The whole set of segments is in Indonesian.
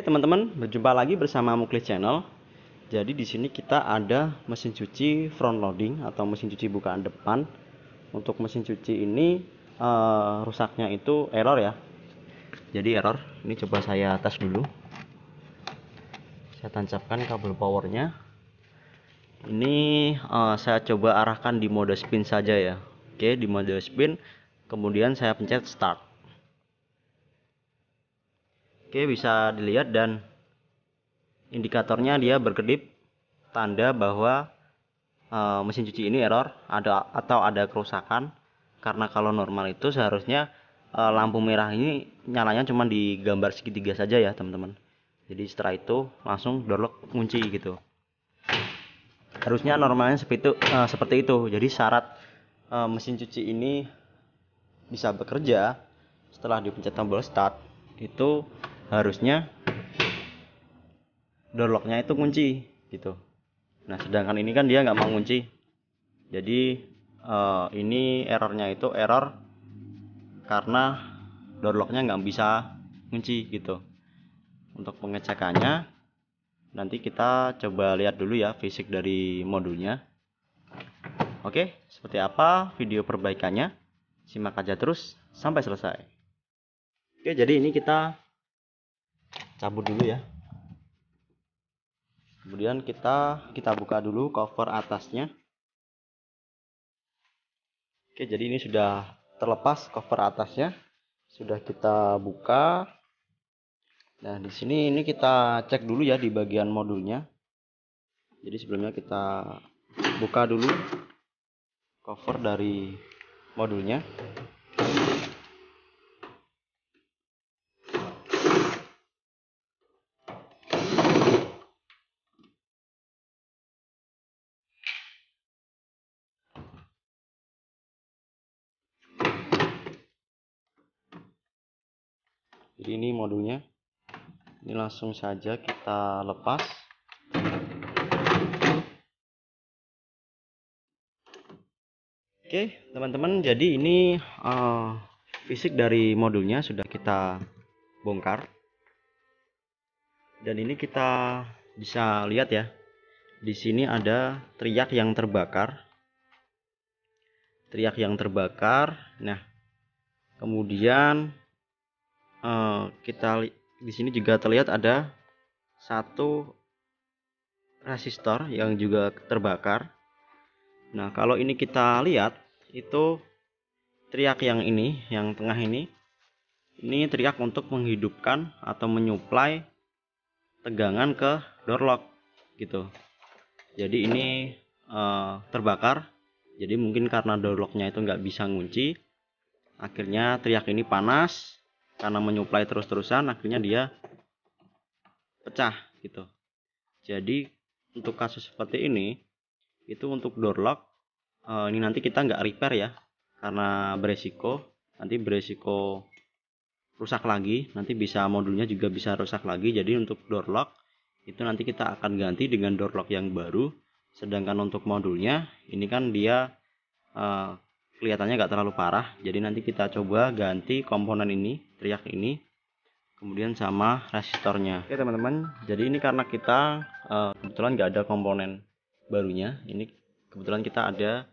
Oke teman-teman, berjumpa lagi bersama Muklis Channel. Jadi di sini kita ada mesin cuci front loading atau mesin cuci bukaan depan. Untuk mesin cuci ini e, rusaknya itu error ya. Jadi error. Ini coba saya tes dulu. Saya tancapkan kabel powernya. Ini e, saya coba arahkan di mode spin saja ya. Oke, di mode spin. Kemudian saya pencet start. Oke, bisa dilihat dan indikatornya dia berkedip tanda bahwa e, mesin cuci ini error ada atau ada kerusakan karena kalau normal itu seharusnya e, lampu merah ini nyalanya cuma di gambar segitiga saja ya, teman-teman. Jadi setelah itu langsung download kunci gitu. Harusnya normalnya seperti itu, e, seperti itu. Jadi syarat e, mesin cuci ini bisa bekerja setelah dipencet tombol start itu harusnya door locknya itu kunci gitu nah sedangkan ini kan dia nggak mau kunci jadi uh, ini errornya itu error karena door locknya nggak bisa kunci gitu untuk pengecekannya nanti kita coba lihat dulu ya fisik dari modulnya oke seperti apa video perbaikannya simak aja terus sampai selesai oke jadi ini kita cabut dulu ya kemudian kita kita buka dulu cover atasnya oke jadi ini sudah terlepas cover atasnya sudah kita buka nah di sini ini kita cek dulu ya di bagian modulnya jadi sebelumnya kita buka dulu cover dari modulnya jadi ini modulnya ini langsung saja kita lepas oke teman-teman jadi ini uh, fisik dari modulnya sudah kita bongkar dan ini kita bisa lihat ya di sini ada triak yang terbakar triak yang terbakar nah kemudian Eh, kita di sini juga terlihat ada satu resistor yang juga terbakar. Nah, kalau ini kita lihat itu triak yang ini, yang tengah ini. Ini triak untuk menghidupkan atau menyuplai tegangan ke door lock gitu. Jadi ini uh, terbakar. Jadi mungkin karena door locknya itu nggak bisa ngunci, akhirnya triak ini panas karena menyuplai terus-terusan akhirnya dia pecah gitu jadi untuk kasus seperti ini itu untuk door lock eh, ini nanti kita nggak repair ya karena beresiko nanti beresiko rusak lagi nanti bisa modulnya juga bisa rusak lagi jadi untuk door lock itu nanti kita akan ganti dengan door lock yang baru sedangkan untuk modulnya ini kan dia uh, kelihatannya nggak terlalu parah jadi nanti kita coba ganti komponen ini teriak ini kemudian sama resistornya oke teman-teman jadi ini karena kita uh, kebetulan nggak ada komponen barunya ini kebetulan kita ada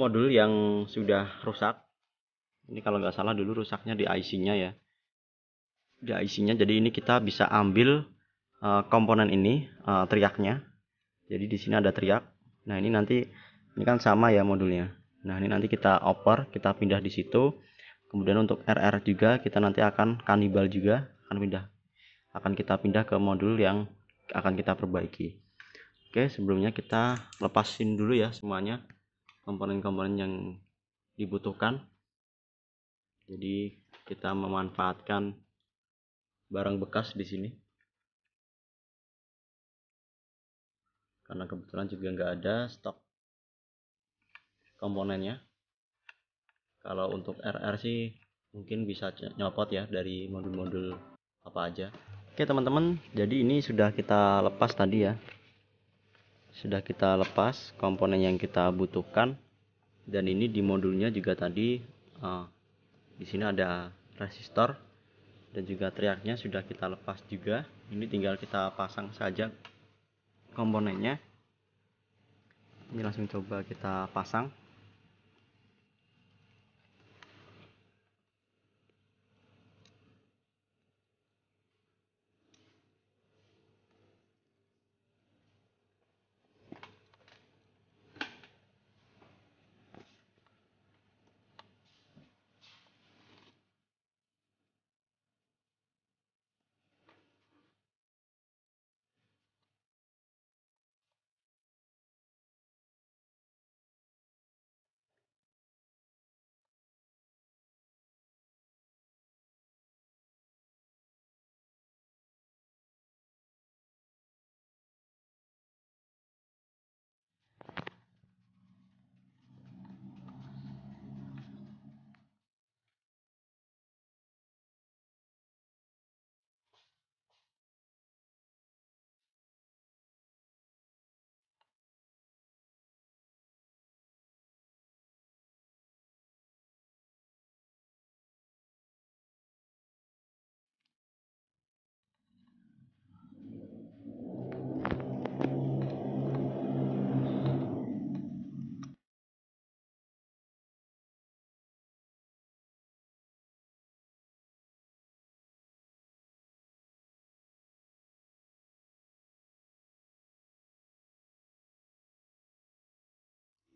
modul yang sudah rusak ini kalau nggak salah dulu rusaknya di IC-nya ya di IC-nya jadi ini kita bisa ambil uh, komponen ini uh, teriaknya jadi di sini ada teriak nah ini nanti ini kan sama ya modulnya nah ini nanti kita oper kita pindah di situ kemudian untuk RR juga kita nanti akan kanibal juga akan pindah akan kita pindah ke modul yang akan kita perbaiki oke sebelumnya kita lepasin dulu ya semuanya komponen-komponen yang dibutuhkan jadi kita memanfaatkan barang bekas di sini karena kebetulan juga nggak ada stok komponennya kalau untuk RR sih mungkin bisa nyopot ya dari modul-modul apa aja oke teman-teman jadi ini sudah kita lepas tadi ya sudah kita lepas komponen yang kita butuhkan dan ini di modulnya juga tadi uh, di sini ada resistor dan juga triaknya sudah kita lepas juga ini tinggal kita pasang saja komponennya ini langsung coba kita pasang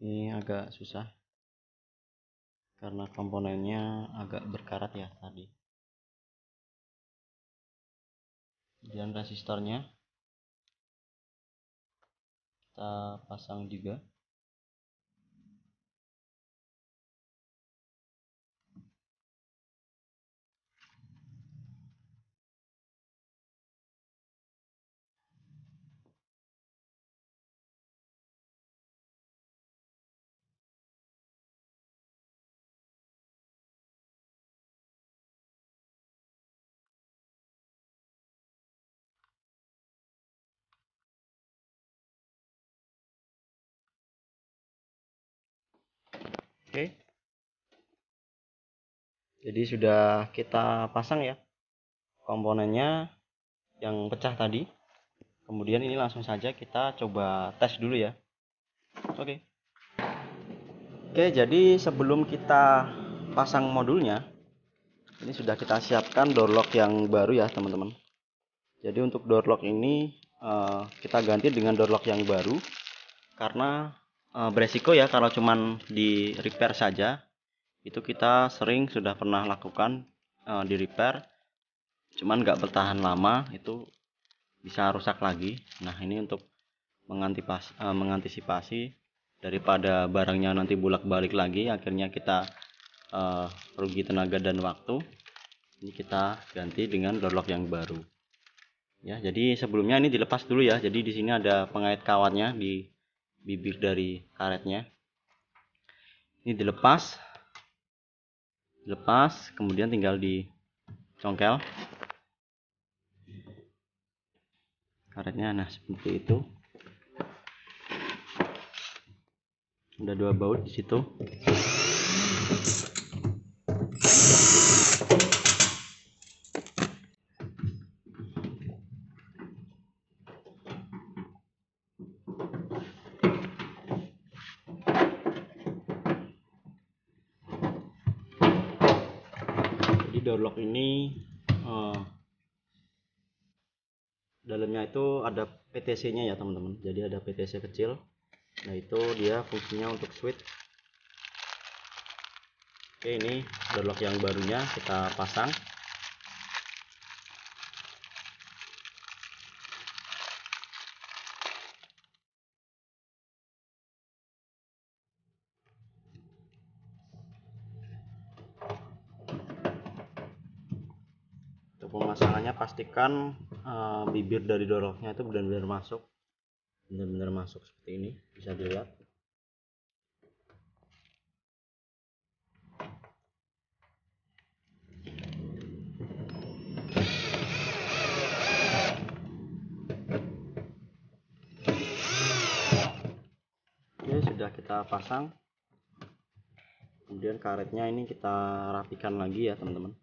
ini agak susah karena komponennya agak berkarat ya tadi dan resistornya kita pasang juga jadi sudah kita pasang ya komponennya yang pecah tadi kemudian ini langsung saja kita coba tes dulu ya oke oke jadi sebelum kita pasang modulnya ini sudah kita siapkan door lock yang baru ya teman-teman jadi untuk door lock ini eh, kita ganti dengan door lock yang baru karena eh, beresiko ya kalau cuman di repair saja itu kita sering sudah pernah lakukan uh, di repair cuman nggak bertahan lama itu bisa rusak lagi nah ini untuk mengantisipasi, uh, eh, mengantisipasi daripada barangnya nanti bulak balik lagi akhirnya kita uh, rugi tenaga dan waktu ini kita ganti dengan door yang baru ya jadi sebelumnya ini dilepas dulu ya jadi di sini ada pengait kawatnya di bibir dari karetnya ini dilepas lepas kemudian tinggal dicongkel karetnya nah seperti itu udah dua baut di situ Door lock ini uh, dalamnya itu ada PTC-nya ya teman-teman. Jadi ada PTC kecil. Nah itu dia fungsinya untuk switch. Oke ini door lock yang barunya kita pasang. masalahnya pastikan uh, bibir dari dorongnya itu benar-benar masuk benar-benar masuk seperti ini bisa dilihat Oke, sudah kita pasang kemudian karetnya ini kita rapikan lagi ya teman-teman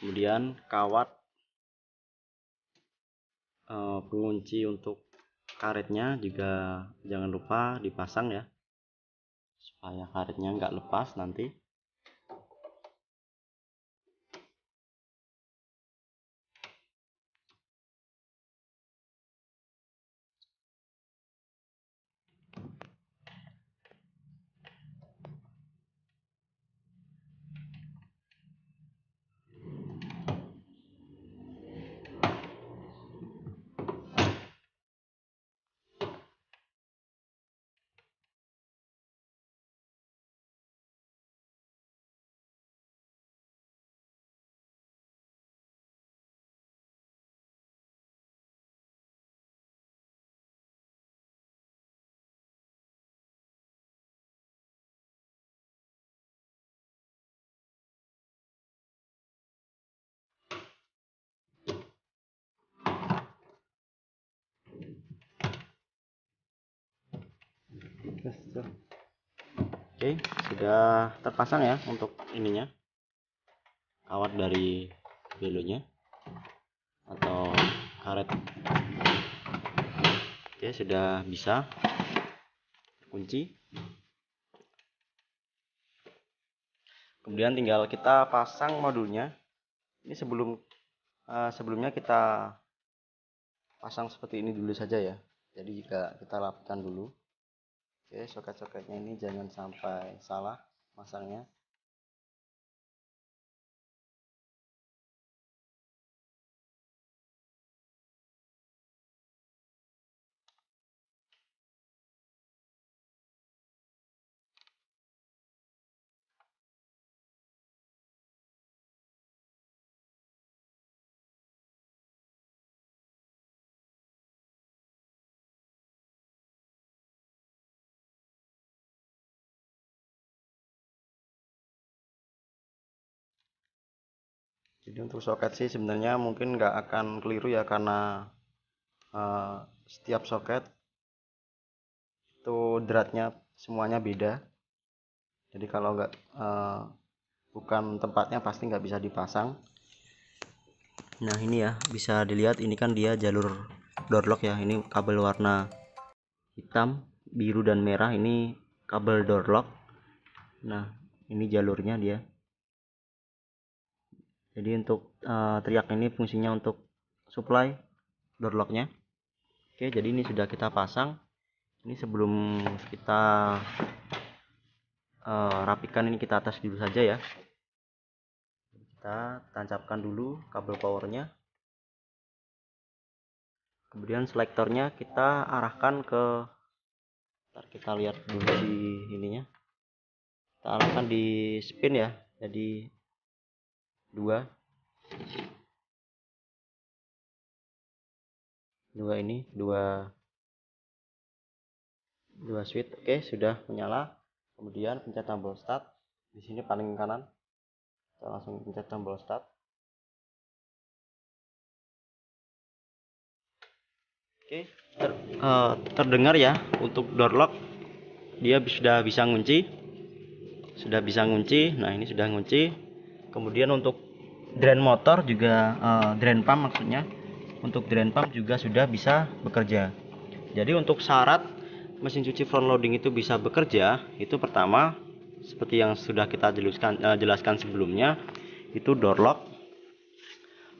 kemudian kawat e, pengunci untuk karetnya juga jangan lupa dipasang ya supaya karetnya nggak lepas nanti oke sudah terpasang ya untuk ininya kawat dari belonya atau karet oke sudah bisa kunci kemudian tinggal kita pasang modulnya ini sebelum uh, sebelumnya kita pasang seperti ini dulu saja ya jadi jika kita lapkan dulu oke soket-soketnya ini jangan sampai salah masangnya untuk soket sih sebenarnya mungkin nggak akan keliru ya karena uh, setiap soket itu dratnya semuanya beda jadi kalau nggak uh, bukan tempatnya pasti nggak bisa dipasang nah ini ya bisa dilihat ini kan dia jalur door lock ya ini kabel warna hitam biru dan merah ini kabel door lock nah ini jalurnya dia jadi untuk uh, teriak ini fungsinya untuk supply door locknya oke jadi ini sudah kita pasang ini sebelum kita uh, rapikan ini kita atas dulu saja ya kita tancapkan dulu kabel powernya kemudian selektornya kita arahkan ke Ntar kita lihat dulu di ininya kita arahkan di spin ya jadi dua dua ini dua dua switch oke sudah menyala kemudian pencet tombol start di sini paling kanan kita langsung pencet tombol start oke ter, uh, terdengar ya untuk door lock dia sudah bisa ngunci sudah bisa ngunci nah ini sudah ngunci kemudian untuk drain motor juga uh, drain pump maksudnya untuk drain pump juga sudah bisa bekerja jadi untuk syarat mesin cuci front loading itu bisa bekerja itu pertama seperti yang sudah kita jelaskan uh, eh, jelaskan sebelumnya itu door lock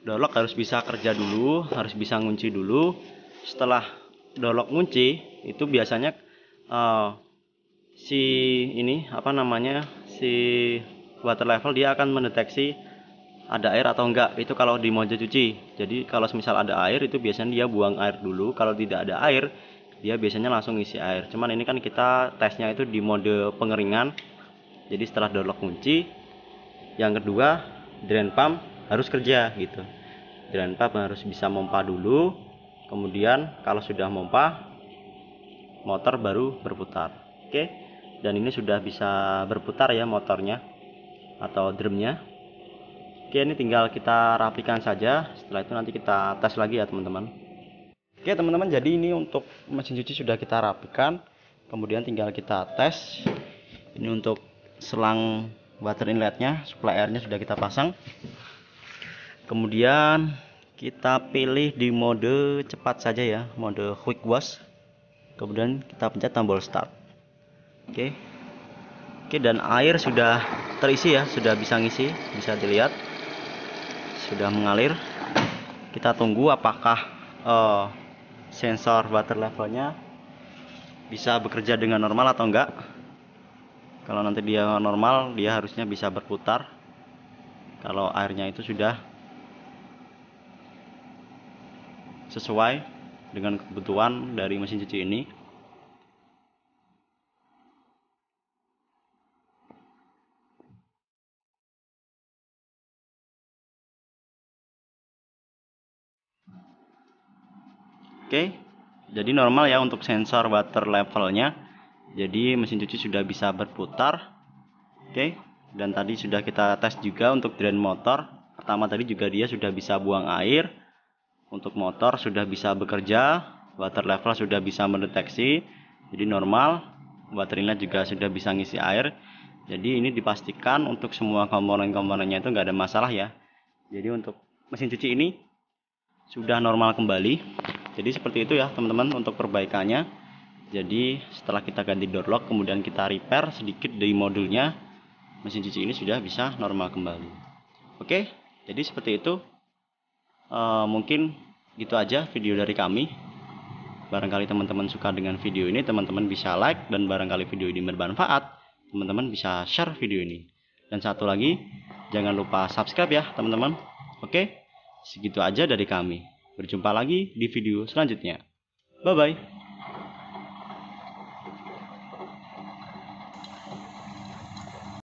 door lock harus bisa kerja dulu harus bisa ngunci dulu setelah door lock ngunci itu biasanya uh, si ini apa namanya si water level dia akan mendeteksi ada air atau enggak itu kalau di mode cuci jadi kalau misal ada air itu biasanya dia buang air dulu kalau tidak ada air dia biasanya langsung isi air cuman ini kan kita tesnya itu di mode pengeringan jadi setelah download kunci yang kedua drain pump harus kerja gitu drain pump harus bisa mempa dulu kemudian kalau sudah mempa motor baru berputar oke dan ini sudah bisa berputar ya motornya atau drumnya oke ini tinggal kita rapikan saja setelah itu nanti kita tes lagi ya teman-teman oke teman-teman jadi ini untuk mesin cuci sudah kita rapikan kemudian tinggal kita tes ini untuk selang water inletnya supply airnya sudah kita pasang kemudian kita pilih di mode cepat saja ya mode quick wash kemudian kita pencet tombol start oke okay. Oke dan air sudah terisi ya, sudah bisa ngisi, bisa dilihat sudah mengalir. Kita tunggu apakah uh, sensor water levelnya bisa bekerja dengan normal atau enggak. Kalau nanti dia normal, dia harusnya bisa berputar. Kalau airnya itu sudah sesuai dengan kebutuhan dari mesin cuci ini. Oke, jadi normal ya untuk sensor water levelnya. Jadi mesin cuci sudah bisa berputar. Oke, dan tadi sudah kita tes juga untuk drain motor. Pertama tadi juga dia sudah bisa buang air. Untuk motor sudah bisa bekerja, water level sudah bisa mendeteksi. Jadi normal, water inlet juga sudah bisa ngisi air. Jadi ini dipastikan untuk semua komponen-komponennya itu nggak ada masalah ya. Jadi untuk mesin cuci ini sudah normal kembali jadi seperti itu ya teman-teman untuk perbaikannya jadi setelah kita ganti door lock kemudian kita repair sedikit dari modulnya mesin cuci ini sudah bisa normal kembali oke jadi seperti itu e, mungkin gitu aja video dari kami barangkali teman-teman suka dengan video ini teman-teman bisa like dan barangkali video ini bermanfaat teman-teman bisa share video ini dan satu lagi jangan lupa subscribe ya teman-teman oke segitu aja dari kami Berjumpa lagi di video selanjutnya. Bye-bye.